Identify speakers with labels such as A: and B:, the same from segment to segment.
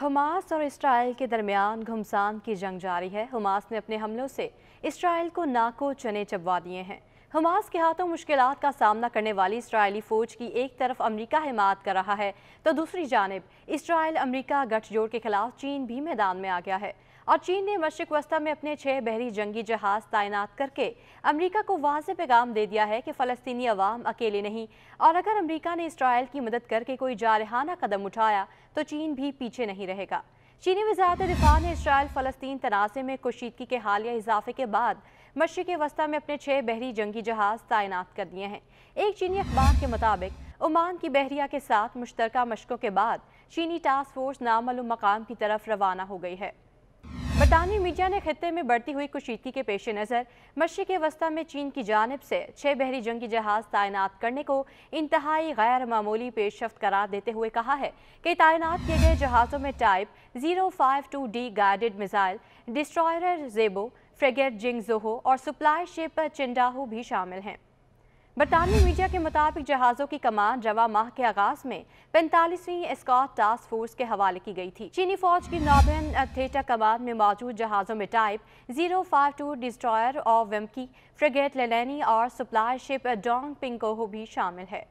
A: Hamas और Israel के दरमियान घमसान की जंग जारी है हमास ने अपने हमलों से इसराइल को नाको चने चबवा दिए हैं हमास के हाथों मुश्किल का सामना करने वाली इसराइली फ़ौज की एक तरफ अमरीका हिमात कर रहा है तो दूसरी जानब इसराइल अमरीका गठजोड़ के खिलाफ चीन भी मैदान में आ गया है और चीन ने मशरक वस्ता में अपने छः बहरी जंगी जहाज तैनात करके अमेरिका को वाज पैगाम दे दिया है कि फ़लस्तनी अवाम अकेले नहीं और अगर अमेरिका ने इसराइल की मदद करके कोई जारहाना कदम उठाया तो चीन भी पीछे नहीं रहेगा चीनी वजारत दिफा ने इसराइल फ़लस्तीन तनाज़े में कुशीदगी के हालिया इजाफे के बाद मशरक़ वस्ती में अपने छः बहरी जंगी जहाज़ तैनात कर दिए हैं एक चीनी अखबार के मुताबिक ओमान की बहरिया के साथ मुश्तरक मशकों के बाद चीनी टास्क फोर्स नामालूम मकाम की तरफ रवाना हो गई है बरतानवी मीडिया ने खत्े में बढ़ती हुई कुशीदगी के पेश नज़र मशरक़ वस्ती में चीन की जानब से छः बहरी जंगी जहाज़ तैनात करने को इंतहाई गैर मामूली पेशरफ करार देते हुए कहा है कि तैनात किए गए जहाज़ों में type zero five two D guided missile destroyer जेबो फ्रेगेट जिंग जोहो और सप्लाई शिप चिंडाहू भी शामिल हैं बरतानवी मीडिया के मुताबिक जहाज़ों की कमान रवा माह के आगाज में पैंतालीसवीं स्कॉट टास्क फोर्स के हवाले की गई थी चीनी फौज की नॉबेन थेटा कमान में मौजूद जहाज़ों में type zero five two destroyer और वेमकी फ्रिगेट लेलैनी और सप्लाई शिप डोंग पिंकोहो भी शामिल है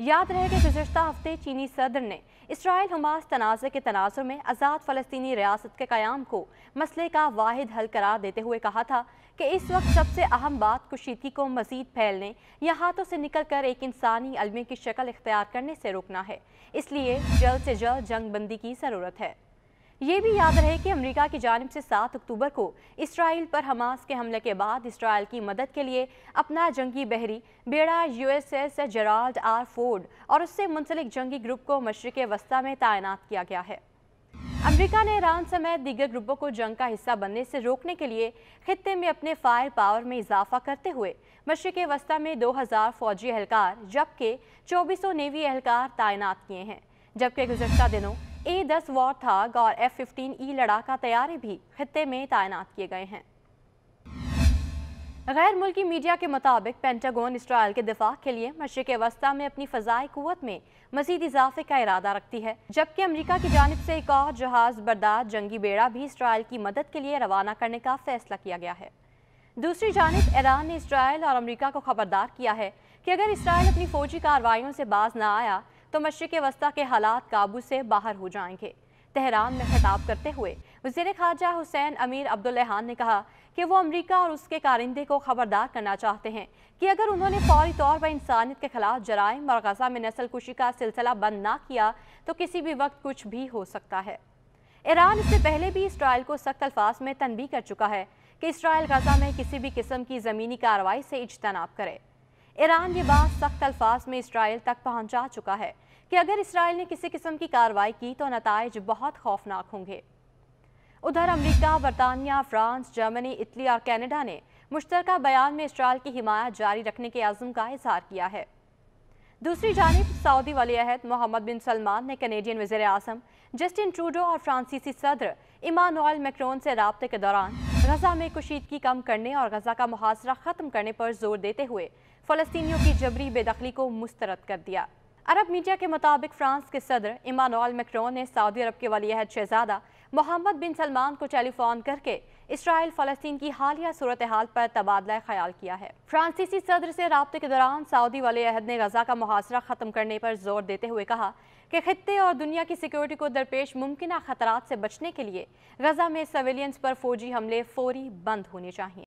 A: याद रहे कि गुजशत हफ्ते चीनी सदर ने इसराइल हमास तनाज़ के तनाज में आज़ाद फ़लस्तनी रियासत के क़्याम को मसले का वाद हल करार देते हुए कहा था कि इस वक्त सबसे अहम बात कुशीदगी को मज़ीद फैलने या हाथों से निकल कर एक इंसानी अलमे की शक्ल इख्तियार करने से रोकना है इसलिए जल्द से जल्द जंग बंदी की ज़रूरत है ये भी याद रहे कि अमेरिका की जानब से 7 अक्टूबर को इसराइल पर हमास के हमले के बाद इसराइल की मदद के लिए अपना जंगी बहरी बेड़ा यूएसएस जेराल्ड आर फोर्ड और उससे मुंसलिक जंगी ग्रुप को मशरक वस्ता में तैनात किया गया है अमेरिका ने ईरान समेत दीगर ग्रुपों को जंग का हिस्सा बनने से रोकने के लिए खत्े में अपने फायर पावर में इजाफा करते हुए मशरक वस्ता में दो फौजी एहलकार जबकि चौबीसों नेवी एहलकार तैनात किए हैं जबकि गुजशत दिनों ए दस वॉर था और एफ फिफ्टीन ई लड़ाका तैयारे भी खत्े में तैनात किए गए हैं गैर मुल्की मीडिया के मुताबिक पेंटागोन इसराइल के दिफा के लिए मशरक अवस्था में अपनी फ़जाई क़ुत में मजीद इजाफे का इरादा रखती है जबकि अमरीका की जानब से एक और जहाज़ बर्दाश्त जंगी बेड़ा भी इसराइल की मदद के लिए रवाना करने का फैसला किया गया है दूसरी जानब ईरान ने इसराइल और अमरीका को खबरदार किया है कि अगर इसराइल अपनी फ़ौजी कार्रवाई से बाज ना आया तो मशरक़ वस्ती के हालात काबू से बाहर हो जाएंगे तहरान में खिताब करते हुए वजीर खारजा हुसैन अमीर अब्दुल्लाहान ने कहा कि वो अमरीका और उसके कारिंदे को खबरदार करना चाहते हैं कि अगर उन्होंने फौरी तौर पर इंसानियत के खिलाफ जराइम और गजा में नस्ल कुशी का सिलसिला बंद ना किया तो किसी भी वक्त कुछ भी हो सकता है ईरान इससे पहले भी इसराइल को सख्त अल्फाज में तनबी कर चुका है कि इसराइल गजा में किसी भी किस्म की ज़मीनी कार्रवाई से इजतनाब करे ईरान ये बात सख्त अल्फाज में इसराइल तक पहुंचा चुका है कि अगर इसराइल ने किसी किस्म की कार्रवाई की तो नतज बहुत खौफनाक होंगे उधर अमरीका बरतानिया फ्रांस जर्मनी इटली और कैनेडा ने मुश्तर बयान में इसराइल की हिमायत जारी रखने के आज़म का इजहार किया है दूसरी जानब सऊदी वली अहद मोहम्मद बिन सलमान ने कनेडियन वजे अजम जस्टिन ट्रूडो और फ्रांसीसी सदर इमानुअल मैक्रोन से रबते के दौरान गजा में कुशीदगी कम करने और गजा का मुहासरा ख़त्म करने पर जोर देते हुए फ़लस्तियों की जबरी बेदखली को मुस्तरद कर दिया अरब मीडिया के मुताबिक फ्रांस के सदर इमानुअल मैक्रोन ने सऊदी अरब के वली अहद शहजादा मोहम्मद बिन सलमान को टेलीफोन करके इसराइल फ़लस्तीन की हालिया सूरत हाल पर तबादला ख्याल किया है फ्रांसीसी सदर से रबते के दौरान सऊदी वली अहद ने गजा का मुहासरा ख़त्म करने पर जोर देते हुए कहा कि खत्े और दुनिया की सिक्योरिटी को दरपेश मुमकिन खतरा से बचने के लिए गजा में सविलियंस पर फौजी हमले फौरी बंद होने चाहिए